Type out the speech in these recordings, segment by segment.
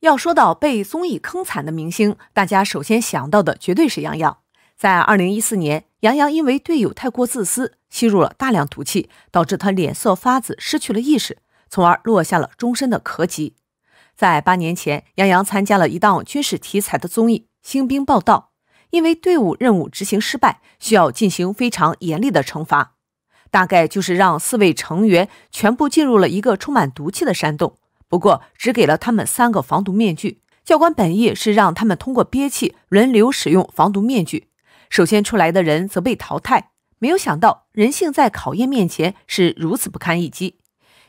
要说到被综艺坑惨的明星，大家首先想到的绝对是杨洋。在二零一四年，杨洋因为队友太过自私，吸入了大量毒气，导致他脸色发紫，失去了意识，从而落下了终身的咳疾。在八年前，杨洋参加了一档军事题材的综艺《新兵报道》，因为队伍任务执行失败，需要进行非常严厉的惩罚，大概就是让四位成员全部进入了一个充满毒气的山洞。不过，只给了他们三个防毒面具。教官本意是让他们通过憋气轮流使用防毒面具，首先出来的人则被淘汰。没有想到，人性在考验面前是如此不堪一击。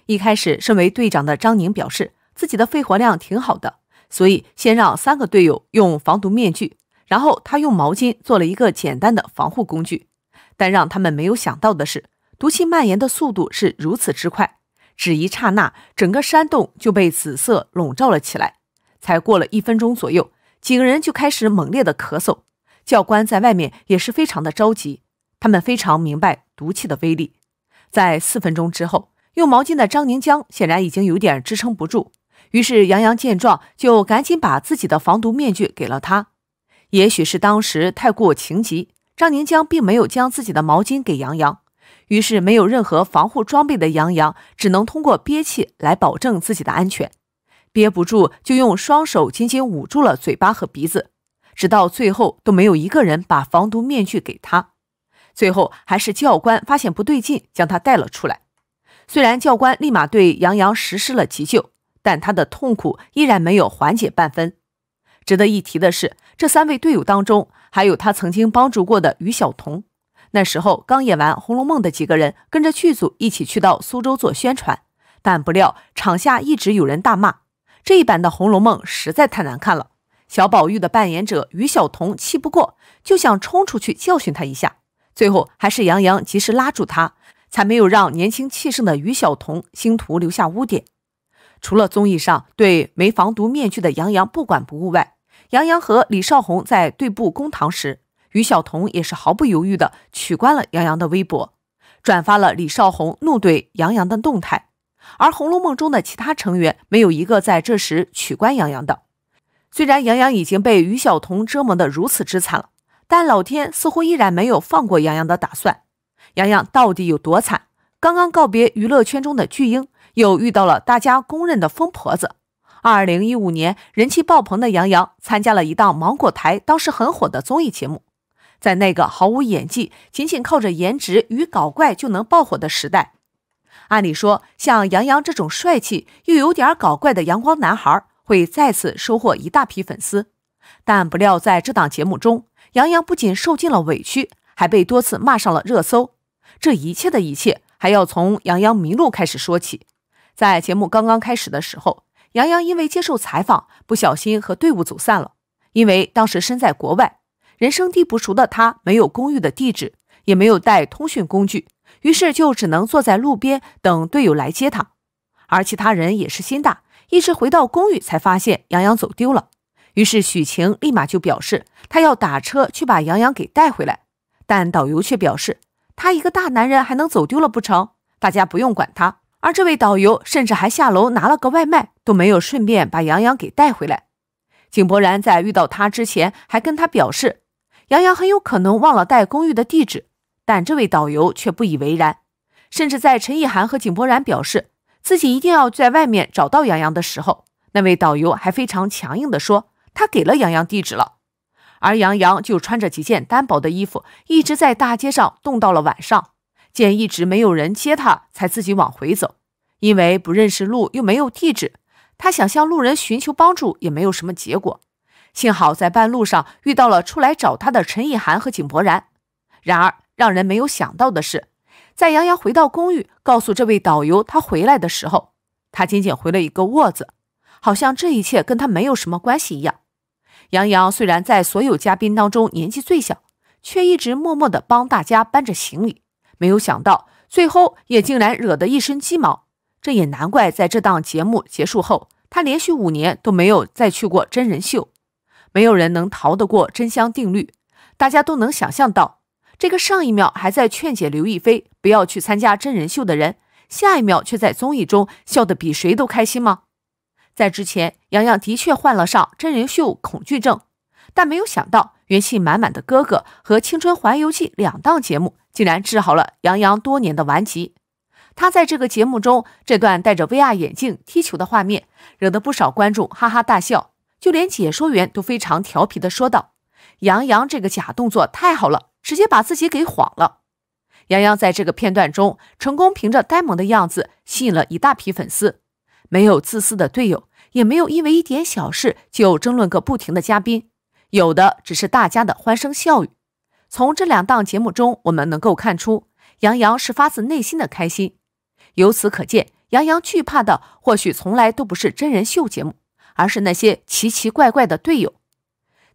一开始，身为队长的张宁表示自己的肺活量挺好的，所以先让三个队友用防毒面具，然后他用毛巾做了一个简单的防护工具。但让他们没有想到的是，毒气蔓延的速度是如此之快。只一刹那，整个山洞就被紫色笼罩了起来。才过了一分钟左右，几个人就开始猛烈的咳嗽。教官在外面也是非常的着急，他们非常明白毒气的威力。在四分钟之后，用毛巾的张宁江显然已经有点支撑不住，于是杨洋见状就赶紧把自己的防毒面具给了他。也许是当时太过情急，张宁江并没有将自己的毛巾给杨洋。于是，没有任何防护装备的杨洋只能通过憋气来保证自己的安全，憋不住就用双手紧紧捂住了嘴巴和鼻子，直到最后都没有一个人把防毒面具给他。最后，还是教官发现不对劲，将他带了出来。虽然教官立马对杨洋实施了急救，但他的痛苦依然没有缓解半分。值得一提的是，这三位队友当中还有他曾经帮助过的于晓彤。那时候刚演完《红楼梦》的几个人跟着剧组一起去到苏州做宣传，但不料场下一直有人大骂这一版的《红楼梦》实在太难看了。小宝玉的扮演者于小彤气不过，就想冲出去教训他一下，最后还是杨洋及时拉住他，才没有让年轻气盛的于小彤星途留下污点。除了综艺上对没防毒面具的杨洋不管不顾外，杨洋和李少红在对簿公堂时。于小彤也是毫不犹豫的取关了杨洋的微博，转发了李少红怒怼杨洋的动态。而《红楼梦》中的其他成员没有一个在这时取关杨洋的。虽然杨洋已经被于小彤折磨得如此之惨了，但老天似乎依然没有放过杨洋的打算。杨洋到底有多惨？刚刚告别娱乐圈中的巨婴，又遇到了大家公认的疯婆子。二零一五年，人气爆棚的杨洋参加了一档芒果台当时很火的综艺节目。在那个毫无演技、仅仅靠着颜值与搞怪就能爆火的时代，按理说，像杨洋这种帅气又有点搞怪的阳光男孩，会再次收获一大批粉丝。但不料，在这档节目中，杨洋不仅受尽了委屈，还被多次骂上了热搜。这一切的一切，还要从杨洋迷路开始说起。在节目刚刚开始的时候，杨洋因为接受采访，不小心和队伍走散了，因为当时身在国外。人生地不熟的他，没有公寓的地址，也没有带通讯工具，于是就只能坐在路边等队友来接他。而其他人也是心大，一直回到公寓才发现杨洋走丢了。于是许晴立马就表示他要打车去把杨洋给带回来，但导游却表示他一个大男人还能走丢了不成？大家不用管他。而这位导游甚至还下楼拿了个外卖都没有，顺便把杨洋给带回来。井柏然在遇到他之前还跟他表示。杨洋很有可能忘了带公寓的地址，但这位导游却不以为然，甚至在陈意涵和井柏然表示自己一定要在外面找到杨洋的时候，那位导游还非常强硬地说他给了杨洋地址了。而杨洋就穿着几件单薄的衣服，一直在大街上冻到了晚上，见一直没有人接他，才自己往回走，因为不认识路又没有地址，他想向路人寻求帮助也没有什么结果。幸好在半路上遇到了出来找他的陈意涵和井柏然。然而，让人没有想到的是，在杨洋回到公寓告诉这位导游他回来的时候，他仅仅回了一个“卧”字，好像这一切跟他没有什么关系一样。杨洋虽然在所有嘉宾当中年纪最小，却一直默默地帮大家搬着行李。没有想到，最后也竟然惹得一身鸡毛。这也难怪，在这档节目结束后，他连续五年都没有再去过真人秀。没有人能逃得过真香定律。大家都能想象到，这个上一秒还在劝解刘亦菲不要去参加真人秀的人，下一秒却在综艺中笑得比谁都开心吗？在之前，杨洋的确患了上真人秀恐惧症，但没有想到，元气满满的哥哥和青春环游记两档节目竟然治好了杨洋多年的顽疾。他在这个节目中这段戴着 VR 眼镜踢球的画面，惹得不少观众哈哈大笑。就连解说员都非常调皮的说道：“杨洋这个假动作太好了，直接把自己给晃了。”杨洋在这个片段中成功凭着呆萌的样子吸引了一大批粉丝，没有自私的队友，也没有因为一点小事就争论个不停的嘉宾，有的只是大家的欢声笑语。从这两档节目中，我们能够看出杨洋是发自内心的开心。由此可见，杨洋惧怕的或许从来都不是真人秀节目。而是那些奇奇怪怪的队友，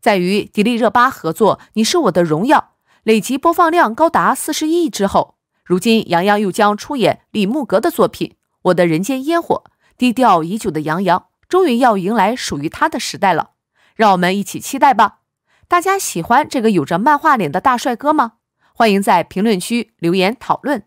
在与迪丽热巴合作《你是我的荣耀》累计播放量高达四十亿之后，如今杨洋又将出演李木格的作品《我的人间烟火》。低调已久的杨洋，终于要迎来属于他的时代了，让我们一起期待吧！大家喜欢这个有着漫画脸的大帅哥吗？欢迎在评论区留言讨论。